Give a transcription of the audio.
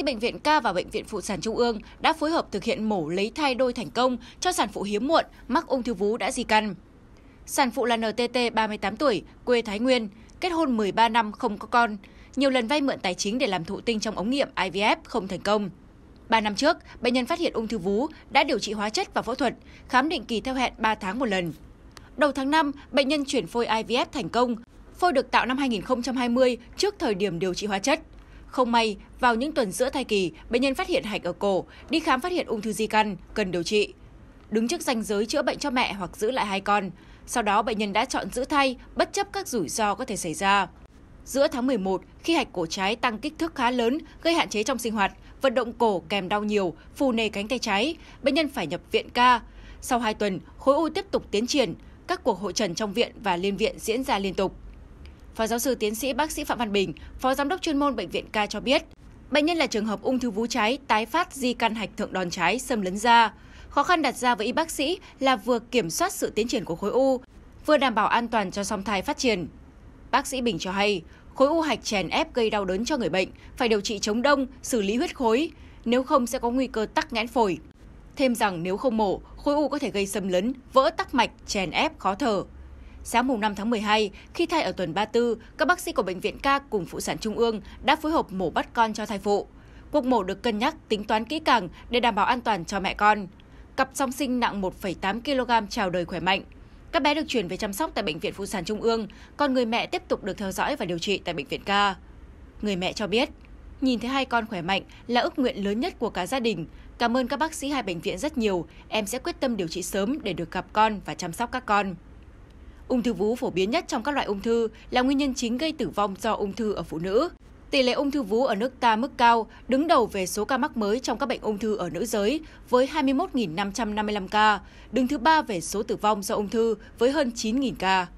sĩ bệnh viện ca và bệnh viện phụ sản Trung ương đã phối hợp thực hiện mổ lấy thai đôi thành công cho sản phụ hiếm muộn mắc ung thư vú đã di căn. Sản phụ là NTT 38 tuổi, quê Thái Nguyên, kết hôn 13 năm không có con, nhiều lần vay mượn tài chính để làm thụ tinh trong ống nghiệm IVF không thành công. 3 năm trước, bệnh nhân phát hiện ung thư vú, đã điều trị hóa chất và phẫu thuật, khám định kỳ theo hẹn 3 tháng một lần. Đầu tháng 5, bệnh nhân chuyển phôi IVF thành công, phôi được tạo năm 2020 trước thời điểm điều trị hóa chất. Không may, vào những tuần giữa thai kỳ, bệnh nhân phát hiện hạch ở cổ, đi khám phát hiện ung thư di căn, cần điều trị. Đứng trước ranh giới chữa bệnh cho mẹ hoặc giữ lại hai con. Sau đó bệnh nhân đã chọn giữ thai bất chấp các rủi ro có thể xảy ra. Giữa tháng 11, khi hạch cổ trái tăng kích thước khá lớn, gây hạn chế trong sinh hoạt, vận động cổ kèm đau nhiều, phù nề cánh tay trái, bệnh nhân phải nhập viện ca. Sau 2 tuần, khối u tiếp tục tiến triển, các cuộc hội trần trong viện và liên viện diễn ra liên tục. Phó giáo sư tiến sĩ bác sĩ Phạm Văn Bình, Phó giám đốc chuyên môn bệnh viện K cho biết, bệnh nhân là trường hợp ung thư vú trái tái phát di căn hạch thượng đòn trái xâm lấn da. Khó khăn đặt ra với y bác sĩ là vừa kiểm soát sự tiến triển của khối u, vừa đảm bảo an toàn cho song thai phát triển. Bác sĩ Bình cho hay, khối u hạch chèn ép gây đau đớn cho người bệnh, phải điều trị chống đông, xử lý huyết khối, nếu không sẽ có nguy cơ tắc nghẽn phổi. Thêm rằng nếu không mổ, khối u có thể gây xâm lấn, vỡ tắc mạch, chèn ép, khó thở. Sáng mùng 5 tháng 12, khi thai ở tuần 34, các bác sĩ của Bệnh viện ca cùng Phụ sản Trung ương đã phối hợp mổ bắt con cho thai phụ. Cuộc mổ được cân nhắc, tính toán kỹ càng để đảm bảo an toàn cho mẹ con. Cặp song sinh nặng 1,8 kg chào đời khỏe mạnh. Các bé được chuyển về chăm sóc tại Bệnh viện Phụ sản Trung ương, còn người mẹ tiếp tục được theo dõi và điều trị tại Bệnh viện ca. Người mẹ cho biết, nhìn thấy hai con khỏe mạnh là ước nguyện lớn nhất của cả gia đình. Cảm ơn các bác sĩ hai bệnh viện rất nhiều, em sẽ quyết tâm điều trị sớm để được gặp con và chăm sóc các con. Ung thư vú phổ biến nhất trong các loại ung thư là nguyên nhân chính gây tử vong do ung thư ở phụ nữ. Tỷ lệ ung thư vú ở nước ta mức cao, đứng đầu về số ca mắc mới trong các bệnh ung thư ở nữ giới với 21.555 ca, đứng thứ ba về số tử vong do ung thư với hơn 9.000 ca.